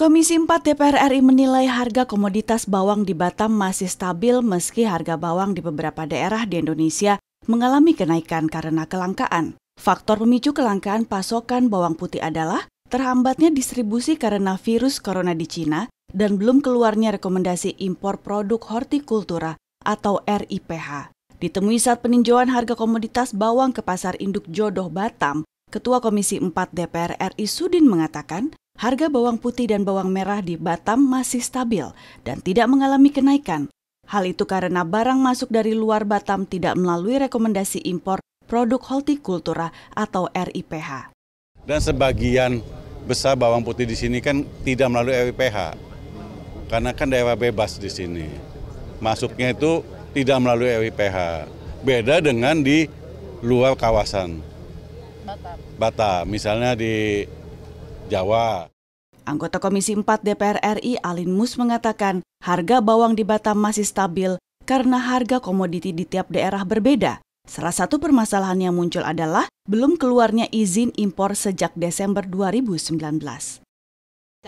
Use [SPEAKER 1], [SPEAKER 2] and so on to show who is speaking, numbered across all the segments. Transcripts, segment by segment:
[SPEAKER 1] Komisi 4 DPR RI menilai harga komoditas bawang di Batam masih stabil meski harga bawang di beberapa daerah di Indonesia mengalami kenaikan karena kelangkaan. Faktor pemicu kelangkaan pasokan bawang putih adalah terhambatnya distribusi karena virus corona di Cina dan belum keluarnya rekomendasi impor produk hortikultura atau RIPH. Ditemui saat peninjauan harga komoditas bawang ke Pasar Induk Jodoh Batam, Ketua Komisi 4 DPR RI Sudin mengatakan, harga bawang putih dan bawang merah di Batam masih stabil dan tidak mengalami kenaikan. Hal itu karena barang masuk dari luar Batam tidak melalui rekomendasi impor produk hortikultura atau RIPH.
[SPEAKER 2] Dan sebagian besar bawang putih di sini kan tidak melalui RIPH, karena kan daerah bebas di sini. Masuknya itu tidak melalui EWPH Beda dengan di luar kawasan. Batam. Batam, misalnya di Jawa. Anggota
[SPEAKER 1] Komisi 4 DPR RI Alin Mus mengatakan harga bawang di Batam masih stabil karena harga komoditi di tiap daerah berbeda. Salah satu permasalahan yang muncul adalah belum keluarnya izin impor sejak Desember 2019.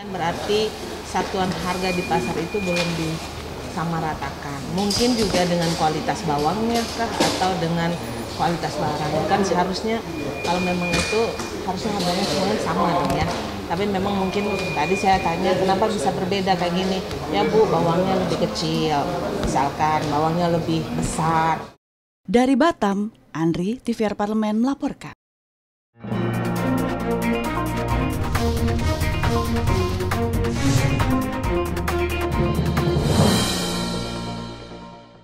[SPEAKER 3] Berarti satuan harga di pasar itu belum di sama ratakan. Mungkin juga dengan kualitas bawangnya kah atau dengan kualitas barangnya kan seharusnya kalau memang itu harusnya harganya semuanya sama dong ya. Tapi memang mungkin tadi saya tanya kenapa bisa berbeda kayak gini? Ya Bu, bawangnya lebih kecil. Misalkan bawangnya lebih besar.
[SPEAKER 1] Dari Batam, Andri TVR Parlemen melaporkan.